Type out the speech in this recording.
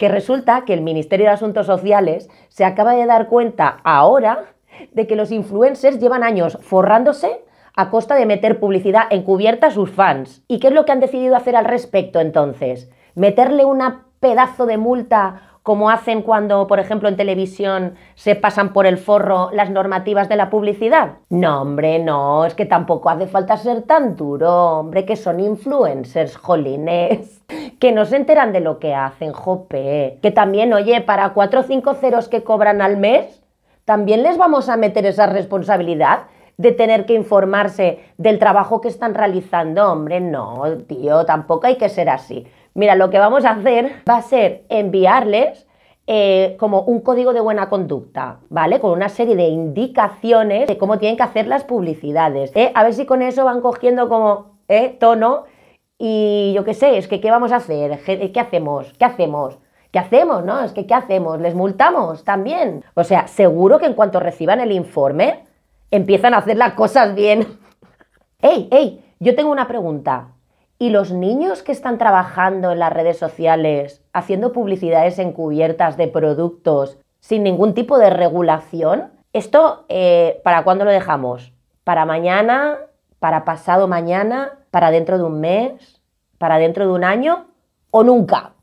que resulta que el Ministerio de Asuntos Sociales se acaba de dar cuenta ahora de que los influencers llevan años forrándose a costa de meter publicidad encubierta a sus fans. ¿Y qué es lo que han decidido hacer al respecto entonces? ¿Meterle una pedazo de multa como hacen cuando, por ejemplo, en televisión se pasan por el forro las normativas de la publicidad. No, hombre, no, es que tampoco hace falta ser tan duro, hombre, que son influencers, jolines que no se enteran de lo que hacen, jope. Que también, oye, para cuatro o cinco ceros que cobran al mes, también les vamos a meter esa responsabilidad de tener que informarse del trabajo que están realizando. Hombre, no, tío, tampoco hay que ser así. Mira, lo que vamos a hacer va a ser enviarles eh, como un código de buena conducta, ¿vale? Con una serie de indicaciones de cómo tienen que hacer las publicidades. ¿eh? A ver si con eso van cogiendo como eh, tono y yo qué sé, es que ¿qué vamos a hacer? Eh, ¿Qué hacemos? ¿Qué hacemos? ¿Qué hacemos? ¿No? Es que ¿qué hacemos? ¿Les multamos también? O sea, seguro que en cuanto reciban el informe, empiezan a hacer las cosas bien. ¡Ey, ey! Yo tengo una pregunta. ¿Y los niños que están trabajando en las redes sociales, haciendo publicidades encubiertas de productos sin ningún tipo de regulación? ¿Esto eh, para cuándo lo dejamos? ¿Para mañana? ¿Para pasado mañana? ¿Para dentro de un mes? para dentro de un año o nunca.